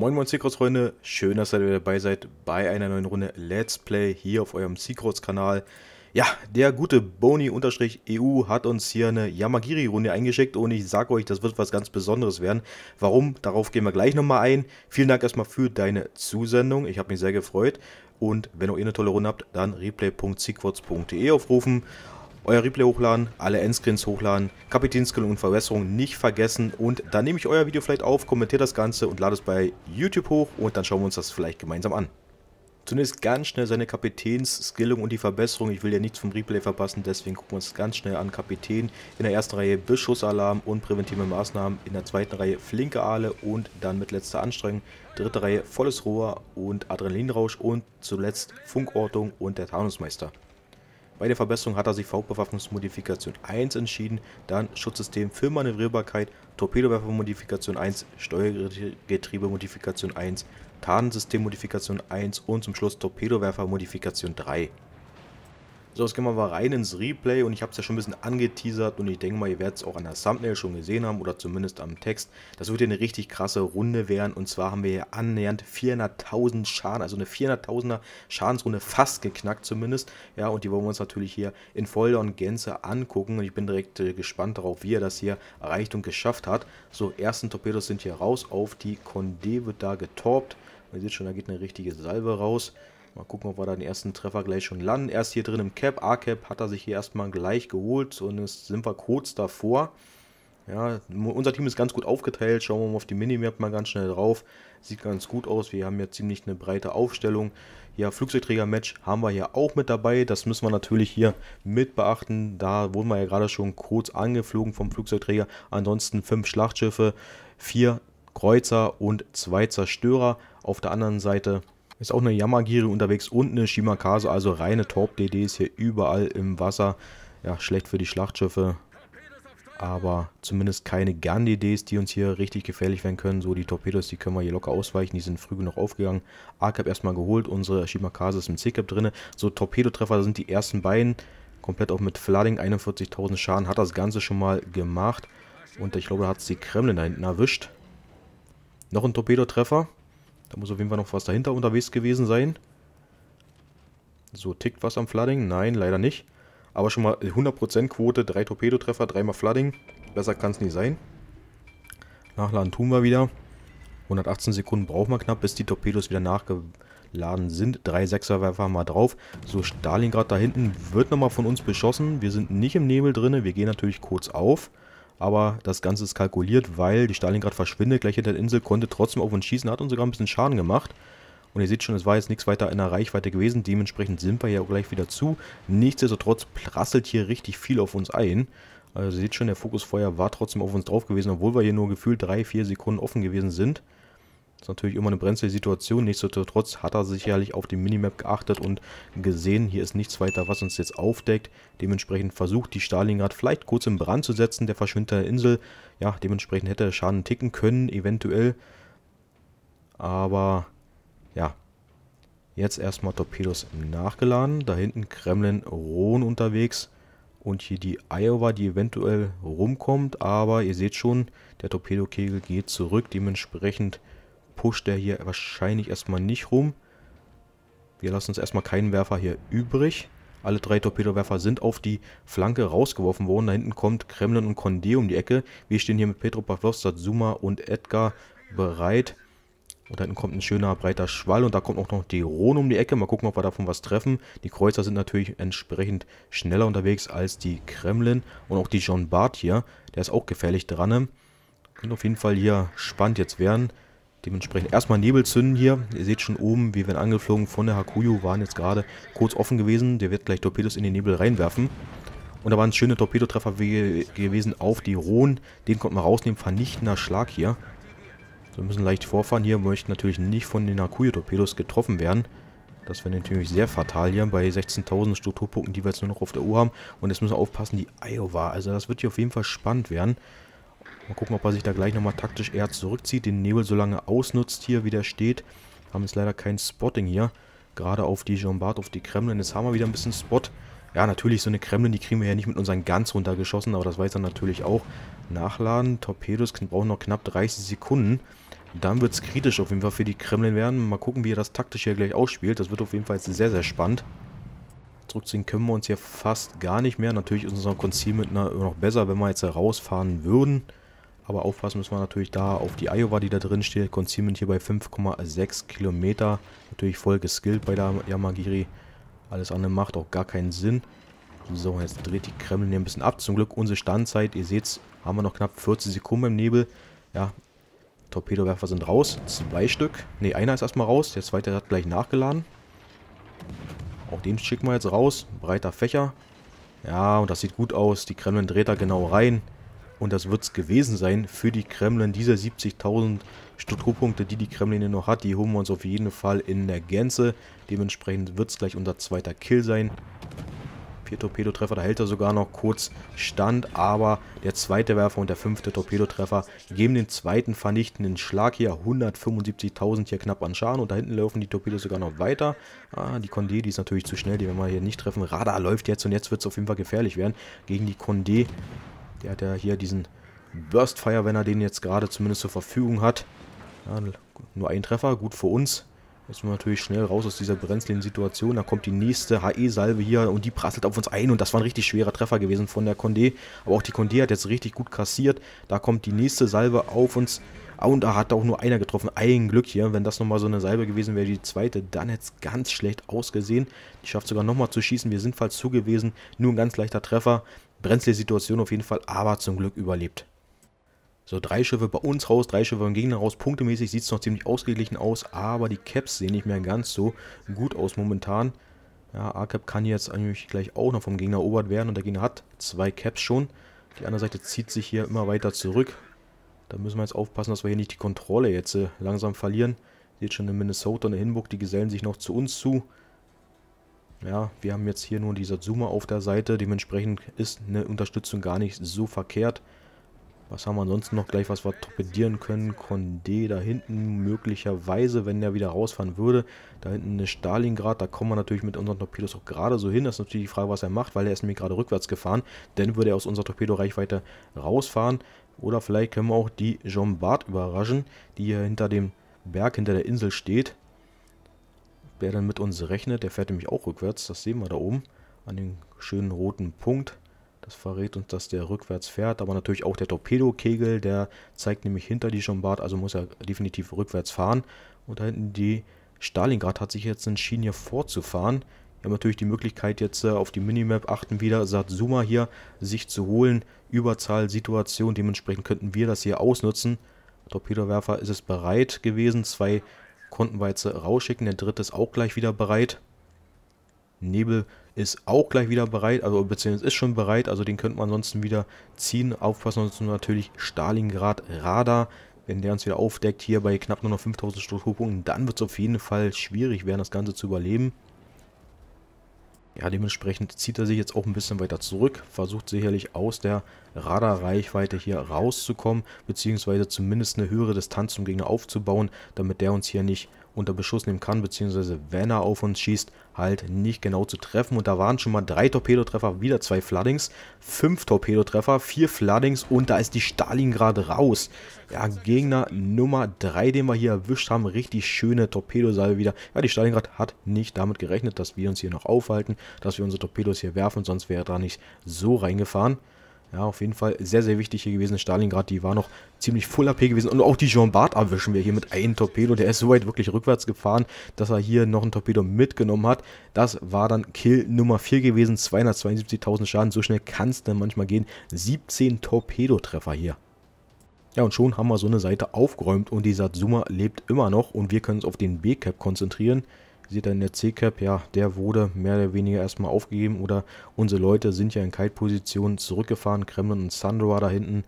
Moin Moin Secrets Freunde, schön, dass ihr dabei seid bei einer neuen Runde Let's Play hier auf eurem Secrets Kanal. Ja, der gute Boni-EU hat uns hier eine Yamagiri-Runde eingeschickt und ich sage euch, das wird was ganz Besonderes werden. Warum? Darauf gehen wir gleich nochmal ein. Vielen Dank erstmal für deine Zusendung, ich habe mich sehr gefreut. Und wenn auch ihr eine tolle Runde habt, dann replay.secrets.de aufrufen euer Replay hochladen, alle Endscreens hochladen, Kapitänsskill und Verbesserung nicht vergessen und dann nehme ich euer Video vielleicht auf, kommentiere das Ganze und lade es bei YouTube hoch und dann schauen wir uns das vielleicht gemeinsam an. Zunächst ganz schnell seine kapitäns und die Verbesserung. Ich will ja nichts vom Replay verpassen, deswegen gucken wir uns ganz schnell an. Kapitän in der ersten Reihe Beschussalarm und präventive Maßnahmen. In der zweiten Reihe flinke Aale und dann mit letzter Anstrengung. Dritte Reihe volles Rohr und Adrenalinrausch und zuletzt Funkortung und der Tarnungsmeister. Bei der Verbesserung hat er sich für Hauptbewaffnungsmodifikation 1 entschieden, dann Schutzsystem für Manövrierbarkeit, Torpedowerfermodifikation 1, Steuergetriebemodifikation 1, Tarnsystemmodifikation 1 und zum Schluss Torpedowerfermodifikation 3. So, jetzt gehen wir mal rein ins Replay und ich habe es ja schon ein bisschen angeteasert und ich denke mal, ihr werdet es auch an der Thumbnail schon gesehen haben oder zumindest am Text. Das wird hier eine richtig krasse Runde werden und zwar haben wir hier annähernd 400.000 Schaden, also eine 400.000er Schadensrunde fast geknackt zumindest. Ja, und die wollen wir uns natürlich hier in voller und Gänze angucken und ich bin direkt äh, gespannt darauf, wie er das hier erreicht und geschafft hat. So, ersten Torpedos sind hier raus, auf die Condé wird da getorbt. Man sieht schon, da geht eine richtige Salve raus. Mal gucken, ob wir da den ersten Treffer gleich schon landen. Erst hier drin im Cap. A-Cap hat er sich hier erstmal gleich geholt und jetzt sind wir kurz davor. Ja, unser Team ist ganz gut aufgeteilt. Schauen wir mal auf die Minimap mal ganz schnell drauf. Sieht ganz gut aus. Wir haben ja ziemlich eine breite Aufstellung. Ja, Flugzeugträger-Match haben wir hier auch mit dabei. Das müssen wir natürlich hier mit beachten. Da wurden wir ja gerade schon kurz angeflogen vom Flugzeugträger. Ansonsten fünf Schlachtschiffe, vier Kreuzer und zwei Zerstörer. Auf der anderen Seite ist auch eine Yamagiri unterwegs und eine Shimakase, also reine Torp-DDs hier überall im Wasser. Ja, schlecht für die Schlachtschiffe, aber zumindest keine Gun-DDs, die uns hier richtig gefährlich werden können. So, die Torpedos, die können wir hier locker ausweichen, die sind früh genug aufgegangen. A-Cap erstmal geholt, unsere Shimakase ist im C-Cap drin. So, Torpedotreffer sind die ersten beiden. Komplett auch mit Flooding, 41.000 Schaden, hat das Ganze schon mal gemacht. Und ich glaube, da hat es die Kremlin da hinten erwischt. Noch ein Torpedotreffer. Da muss auf jeden Fall noch was dahinter unterwegs gewesen sein. So, tickt was am Flooding? Nein, leider nicht. Aber schon mal 100% Quote, 3 Torpedotreffer, 3 mal Flooding. Besser kann es nicht sein. Nachladen tun wir wieder. 118 Sekunden brauchen wir knapp, bis die Torpedos wieder nachgeladen sind. Drei Sechserwerfer mal drauf. So, Stalingrad da hinten wird nochmal von uns beschossen. Wir sind nicht im Nebel drin. Wir gehen natürlich kurz auf aber das Ganze ist kalkuliert, weil die Stalingrad verschwindet gleich hinter der Insel, konnte trotzdem auf uns schießen, hat uns sogar ein bisschen Schaden gemacht. Und ihr seht schon, es war jetzt nichts weiter in der Reichweite gewesen, dementsprechend sind wir ja auch gleich wieder zu. Nichtsdestotrotz prasselt hier richtig viel auf uns ein. Also ihr seht schon, der Fokusfeuer war trotzdem auf uns drauf gewesen, obwohl wir hier nur gefühlt 3-4 Sekunden offen gewesen sind. Das ist natürlich immer eine brenzlige Situation. Nichtsdestotrotz hat er sicherlich auf die Minimap geachtet und gesehen, hier ist nichts weiter, was uns jetzt aufdeckt. Dementsprechend versucht die Stalingrad vielleicht kurz in Brand zu setzen, der verschwindende Insel. Ja, dementsprechend hätte der Schaden ticken können, eventuell. Aber, ja, Jetzt erstmal Torpedos nachgeladen. Da hinten Kremlin Rhone unterwegs. Und hier die Iowa, die eventuell rumkommt. Aber ihr seht schon, der Torpedokegel geht zurück. Dementsprechend pusht der hier wahrscheinlich erstmal nicht rum. Wir lassen uns erstmal keinen Werfer hier übrig. Alle drei Torpedowerfer sind auf die Flanke rausgeworfen worden. Da hinten kommt Kremlin und Condé um die Ecke. Wir stehen hier mit Petro Pavlov, Zuma und Edgar bereit. Und da hinten kommt ein schöner breiter Schwall und da kommt auch noch die Rhone um die Ecke. Mal gucken, ob wir davon was treffen. Die Kreuzer sind natürlich entsprechend schneller unterwegs als die Kremlin. Und auch die John Bart hier, der ist auch gefährlich dran. Könnte auf jeden Fall hier spannend jetzt werden. Dementsprechend erstmal Nebel zünden hier. Ihr seht schon oben, wir werden angeflogen von der Hakuyu, waren jetzt gerade kurz offen gewesen. Der wird gleich Torpedos in den Nebel reinwerfen. Und da waren schöne Torpedotreffer gewesen auf die Rohn. Den konnten wir rausnehmen. Vernichtender Schlag hier. Wir müssen leicht vorfahren hier. Möchten natürlich nicht von den Hakuyu-Torpedos getroffen werden. Das wäre natürlich sehr fatal hier bei 16.000 Strukturpunkten, die wir jetzt nur noch auf der Uhr haben. Und jetzt müssen wir aufpassen, die Iowa. Also das wird hier auf jeden Fall spannend werden. Mal gucken, ob er sich da gleich nochmal taktisch eher zurückzieht, den Nebel so lange ausnutzt hier, wie der steht. Haben jetzt leider kein Spotting hier. Gerade auf die Jean Bart, auf die Kremlin. Jetzt haben wir wieder ein bisschen Spot. Ja, natürlich, so eine Kremlin, die kriegen wir ja nicht mit unseren Guns runtergeschossen, aber das weiß er natürlich auch. Nachladen, Torpedos brauchen noch knapp 30 Sekunden. Dann wird es kritisch auf jeden Fall für die Kremlin werden. Mal gucken, wie er das taktisch hier gleich ausspielt. Das wird auf jeden Fall jetzt sehr, sehr spannend. Zurückziehen können wir uns hier fast gar nicht mehr. Natürlich ist unser Concealment noch besser, wenn wir jetzt rausfahren würden. Aber aufpassen müssen wir natürlich da auf die Iowa, die da drin steht. Concealment hier bei 5,6 Kilometer. Natürlich voll geskillt bei der Yamagiri. Alles andere macht auch gar keinen Sinn. So, jetzt dreht die Kreml hier ein bisschen ab. Zum Glück unsere Standzeit, ihr seht's, haben wir noch knapp 40 Sekunden im Nebel. Ja, Torpedowerfer sind raus. Zwei Stück. Ne, einer ist erstmal raus. Der zweite hat gleich nachgeladen. Auch den schicken wir jetzt raus. Breiter Fächer. Ja, und das sieht gut aus. Die Kremlin dreht da genau rein. Und das wird es gewesen sein für die Kremlin. Diese 70.000 Strukturpunkte, die die Kremlin noch hat, die holen wir uns auf jeden Fall in der Gänze. Dementsprechend wird es gleich unser zweiter Kill sein. Vier Torpedotreffer, da hält er sogar noch kurz Stand, aber der zweite Werfer und der fünfte Torpedotreffer geben den zweiten vernichtenden Schlag hier. 175.000 hier knapp an Schaden und da hinten laufen die Torpedos sogar noch weiter. Ah, die Condé, die ist natürlich zu schnell, die werden wir hier nicht treffen. Radar läuft jetzt und jetzt wird es auf jeden Fall gefährlich werden. Gegen die Condé der hat ja hier diesen Burstfire, wenn er den jetzt gerade zumindest zur Verfügung hat. Ja, nur ein Treffer, gut für uns. Jetzt müssen wir natürlich schnell raus aus dieser brenzligen Situation. Da kommt die nächste HE-Salve hier und die prasselt auf uns ein. Und das war ein richtig schwerer Treffer gewesen von der Condé. Aber auch die Condé hat jetzt richtig gut kassiert. Da kommt die nächste Salve auf uns. Ah, und da hat auch nur einer getroffen. Ein Glück hier. Wenn das nochmal so eine Salve gewesen wäre, die zweite, dann hätte es ganz schlecht ausgesehen. Die schafft sogar nochmal zu schießen. Wir sind falls zu gewesen. Nur ein ganz leichter Treffer brenzlige Situation auf jeden Fall, aber zum Glück überlebt. So, drei Schiffe bei uns raus, drei Schiffe beim Gegner raus. Punktemäßig sieht es noch ziemlich ausgeglichen aus, aber die Caps sehen nicht mehr ganz so gut aus momentan. Ja, A-Cap kann jetzt eigentlich gleich auch noch vom Gegner erobert werden und der Gegner hat zwei Caps schon. Die andere Seite zieht sich hier immer weiter zurück. Da müssen wir jetzt aufpassen, dass wir hier nicht die Kontrolle jetzt äh, langsam verlieren. Seht schon in Minnesota und in Hinburg, die gesellen sich noch zu uns zu. Ja, wir haben jetzt hier nur die Satsuma auf der Seite, dementsprechend ist eine Unterstützung gar nicht so verkehrt. Was haben wir ansonsten noch gleich, was wir torpedieren können? Condé da hinten möglicherweise, wenn der wieder rausfahren würde. Da hinten eine Stalingrad, da kommen wir natürlich mit unseren Torpedos auch gerade so hin. Das ist natürlich die Frage, was er macht, weil er ist nämlich gerade rückwärts gefahren. Dann würde er aus unserer Torpedoreichweite rausfahren. Oder vielleicht können wir auch die Jean Bart überraschen, die hier hinter dem Berg, hinter der Insel steht. Wer dann mit uns rechnet, der fährt nämlich auch rückwärts. Das sehen wir da oben an dem schönen roten Punkt. Das verrät uns, dass der rückwärts fährt. Aber natürlich auch der Torpedokegel, der zeigt nämlich hinter die Schombard, also muss er definitiv rückwärts fahren. Und da hinten die Stalingrad hat sich jetzt entschieden, hier vorzufahren. Wir haben natürlich die Möglichkeit, jetzt äh, auf die Minimap achten wieder Satsuma hier sich zu holen. Überzahl, Situation, dementsprechend könnten wir das hier ausnutzen. Torpedowerfer ist es bereit gewesen, zwei Konnten wir jetzt rausschicken. Der dritte ist auch gleich wieder bereit. Nebel ist auch gleich wieder bereit, also beziehungsweise ist schon bereit, also den könnte man ansonsten wieder ziehen. Aufpassen uns natürlich Stalingrad Radar. Wenn der uns wieder aufdeckt, hier bei knapp nur noch 5000 Strukturpunkten, dann wird es auf jeden Fall schwierig werden, das Ganze zu überleben. Ja, dementsprechend zieht er sich jetzt auch ein bisschen weiter zurück, versucht sicherlich aus der Radarreichweite hier rauszukommen, beziehungsweise zumindest eine höhere Distanz zum Gegner aufzubauen, damit der uns hier nicht unter Beschuss nehmen kann, beziehungsweise wenn er auf uns schießt, halt nicht genau zu treffen. Und da waren schon mal drei Torpedotreffer, wieder zwei Floodings, fünf Torpedotreffer, vier Floodings und da ist die Stalingrad raus. Ja, Gegner Nummer drei, den wir hier erwischt haben, richtig schöne Torpedosalve wieder. Ja, die Stalingrad hat nicht damit gerechnet, dass wir uns hier noch aufhalten, dass wir unsere Torpedos hier werfen, sonst wäre da nicht so reingefahren. Ja, auf jeden Fall sehr, sehr wichtig hier gewesen. Stalingrad, die war noch ziemlich voll AP gewesen. Und auch die Jean Bart erwischen wir hier mit einem Torpedo. Der ist so weit wirklich rückwärts gefahren, dass er hier noch ein Torpedo mitgenommen hat. Das war dann Kill Nummer 4 gewesen. 272.000 Schaden. So schnell kann es dann manchmal gehen. 17 Torpedotreffer hier. Ja, und schon haben wir so eine Seite aufgeräumt und die Satsuma lebt immer noch und wir können uns auf den B-Cap konzentrieren seht ihr in der C-Cap, ja, der wurde mehr oder weniger erstmal aufgegeben oder unsere Leute sind ja in Kite-Position zurückgefahren, Kremlin und Sandra da hinten,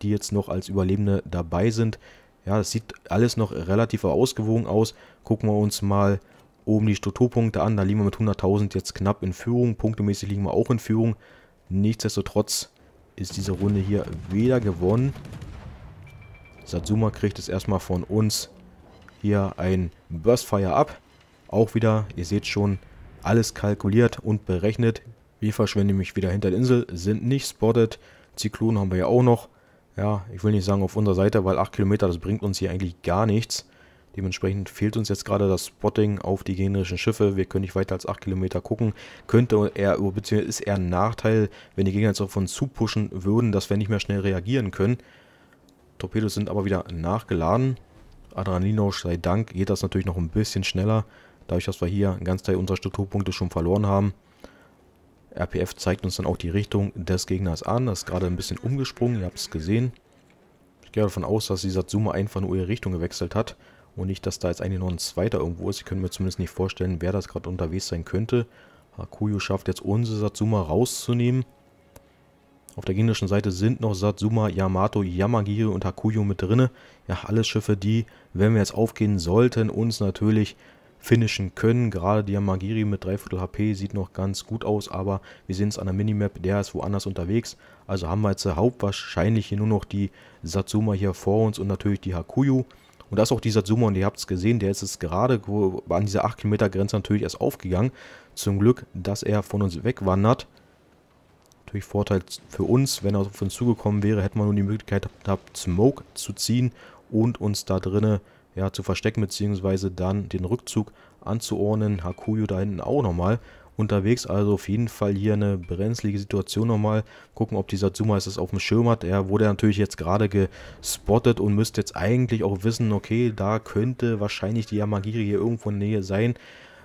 die jetzt noch als Überlebende dabei sind. Ja, das sieht alles noch relativ ausgewogen aus. Gucken wir uns mal oben die Strukturpunkte an. Da liegen wir mit 100.000 jetzt knapp in Führung. Punktemäßig liegen wir auch in Führung. Nichtsdestotrotz ist diese Runde hier weder gewonnen. Satsuma kriegt es erstmal von uns hier ein Burstfire ab. Auch wieder, ihr seht schon, alles kalkuliert und berechnet. Wir verschwinden nämlich wieder hinter der Insel, sind nicht spotted. Zyklonen haben wir ja auch noch. Ja, ich will nicht sagen auf unserer Seite, weil 8 Kilometer, das bringt uns hier eigentlich gar nichts. Dementsprechend fehlt uns jetzt gerade das Spotting auf die generischen Schiffe. Wir können nicht weiter als 8 Kilometer gucken. Könnte eher, beziehungsweise ist eher ein Nachteil, wenn die Gegner jetzt auf uns zupushen würden, dass wir nicht mehr schnell reagieren können. Torpedos sind aber wieder nachgeladen. Adrenalinausch sei Dank geht das natürlich noch ein bisschen schneller. Dadurch, dass wir hier einen ganz Teil unserer Strukturpunkte schon verloren haben. RPF zeigt uns dann auch die Richtung des Gegners an. Das ist gerade ein bisschen umgesprungen, ihr habt es gesehen. Ich gehe davon aus, dass dieser Zoomer einfach nur ihre Richtung gewechselt hat. Und nicht, dass da jetzt eigentlich noch ein zweiter irgendwo ist. Ich könnte mir zumindest nicht vorstellen, wer das gerade unterwegs sein könnte. Hakuyo schafft jetzt unsere Satsuma rauszunehmen. Auf der gegnerischen Seite sind noch Satsuma, Yamato, Yamagiri und Hakuyo mit drinne. Ja, alle Schiffe, die, wenn wir jetzt aufgehen sollten, uns natürlich finishen können. Gerade die Diamagiri mit dreiviertel HP sieht noch ganz gut aus, aber wir sehen es an der Minimap, der ist woanders unterwegs. Also haben wir jetzt hauptwahrscheinlich hier nur noch die Satsuma hier vor uns und natürlich die Hakuyu. Und da ist auch dieser Zoomer, und ihr habt es gesehen, der ist jetzt gerade an dieser 8 Kilometer Grenze natürlich erst aufgegangen. Zum Glück, dass er von uns wegwandert. Natürlich Vorteil für uns, wenn er auf uns zugekommen wäre, hätten wir nun die Möglichkeit gehabt, Smoke zu ziehen und uns da drinnen ja, zu verstecken beziehungsweise dann den Rückzug anzuordnen. Hakuyo da hinten auch nochmal unterwegs. Also auf jeden Fall hier eine brenzlige Situation nochmal. Gucken, ob dieser Zuma es auf dem Schirm hat. Er wurde natürlich jetzt gerade gespottet und müsste jetzt eigentlich auch wissen, okay, da könnte wahrscheinlich die Yamagiri hier irgendwo in der Nähe sein.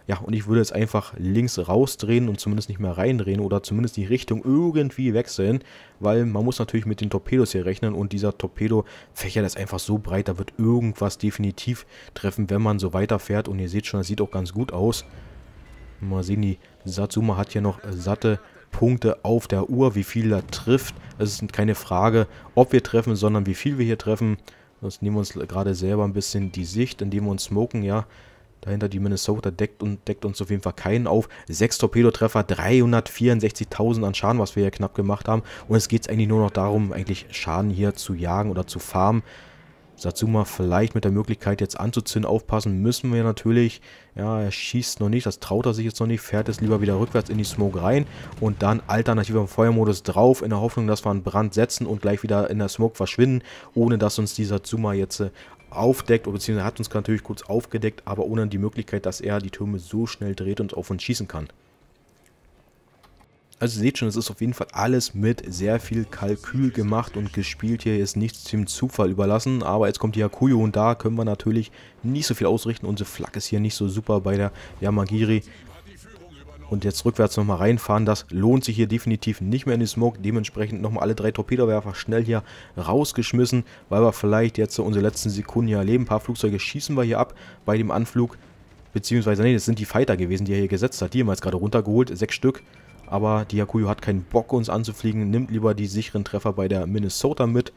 Ja, und ich würde jetzt einfach links rausdrehen und zumindest nicht mehr reindrehen oder zumindest die Richtung irgendwie wechseln, weil man muss natürlich mit den Torpedos hier rechnen und dieser Torpedofächer, ist einfach so breit, da wird irgendwas definitiv treffen, wenn man so weiterfährt und ihr seht schon, das sieht auch ganz gut aus. Mal sehen, die Satsuma hat hier noch satte Punkte auf der Uhr, wie viel er trifft. Es ist keine Frage, ob wir treffen, sondern wie viel wir hier treffen. Das nehmen wir uns gerade selber ein bisschen die Sicht, indem wir uns smoken, ja. Dahinter die Minnesota deckt und deckt uns auf jeden Fall keinen auf. Sechs Torpedotreffer, 364.000 an Schaden, was wir hier knapp gemacht haben. Und es geht eigentlich nur noch darum, eigentlich Schaden hier zu jagen oder zu farmen. Satsuma vielleicht mit der Möglichkeit jetzt anzuzünden, aufpassen müssen wir natürlich. Ja, er schießt noch nicht, das traut er sich jetzt noch nicht, fährt jetzt lieber wieder rückwärts in die Smoke rein und dann alternativ im Feuermodus drauf, in der Hoffnung, dass wir einen Brand setzen und gleich wieder in der Smoke verschwinden, ohne dass uns dieser Satsuma jetzt äh, aufdeckt, beziehungsweise hat uns natürlich kurz aufgedeckt, aber ohne die Möglichkeit, dass er die Türme so schnell dreht und auf uns schießen kann. Also ihr seht schon, es ist auf jeden Fall alles mit sehr viel Kalkül gemacht und gespielt. Hier ist nichts dem Zufall überlassen. Aber jetzt kommt die Hakuyo und da können wir natürlich nicht so viel ausrichten. Unsere Flak ist hier nicht so super bei der Yamagiri und jetzt rückwärts nochmal reinfahren. Das lohnt sich hier definitiv nicht mehr in die Smoke. Dementsprechend nochmal alle drei Torpedowerfer schnell hier rausgeschmissen, weil wir vielleicht jetzt unsere letzten Sekunden hier erleben. Ein paar Flugzeuge schießen wir hier ab bei dem Anflug. Beziehungsweise, nee, das sind die Fighter gewesen, die er hier gesetzt hat. Die haben wir jetzt gerade runtergeholt, sechs Stück. Aber die Yakuyo hat keinen Bock, uns anzufliegen. Nimmt lieber die sicheren Treffer bei der Minnesota mit.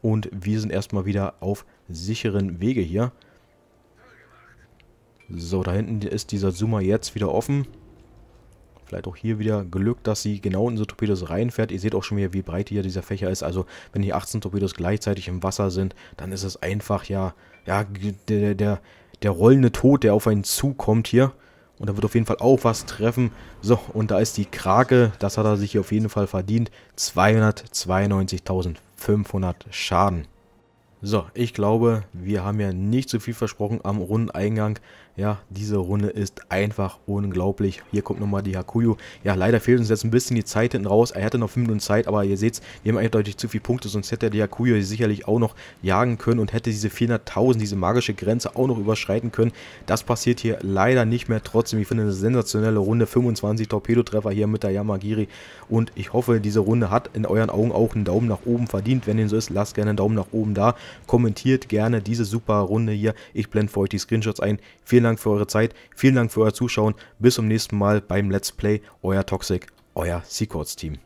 Und wir sind erstmal wieder auf sicheren Wege hier. So, da hinten ist dieser Zoomer jetzt wieder offen. Vielleicht auch hier wieder Glück, dass sie genau in diese Torpedos reinfährt. Ihr seht auch schon wieder, wie breit hier dieser Fächer ist. Also wenn hier 18 Torpedos gleichzeitig im Wasser sind, dann ist es einfach ja, ja der, der, der rollende Tod, der auf einen zukommt hier. Und da wird auf jeden Fall auch was treffen. So, und da ist die Krake. Das hat er sich hier auf jeden Fall verdient. 292.500 Schaden. So, ich glaube, wir haben ja nicht so viel versprochen am Rundeneingang. Ja, diese Runde ist einfach unglaublich. Hier kommt nochmal die Hakuyu. Ja, leider fehlt uns jetzt ein bisschen die Zeit hinten raus. Er hatte noch 5 Minuten Zeit, aber ihr seht, wir haben eindeutig zu viele Punkte, sonst hätte er die Hakuyu sicherlich auch noch jagen können und hätte diese 400.000, diese magische Grenze auch noch überschreiten können. Das passiert hier leider nicht mehr. Trotzdem, ich finde eine sensationelle Runde. 25 Torpedotreffer hier mit der Yamagiri und ich hoffe, diese Runde hat in euren Augen auch einen Daumen nach oben verdient. Wenn dem so ist, lasst gerne einen Daumen nach oben da. Kommentiert gerne diese super Runde hier. Ich blende für euch die Screenshots ein. Vielen Dank Dank für eure Zeit, vielen Dank für euer Zuschauen. Bis zum nächsten Mal beim Let's Play. Euer Toxic, euer Sequels Team.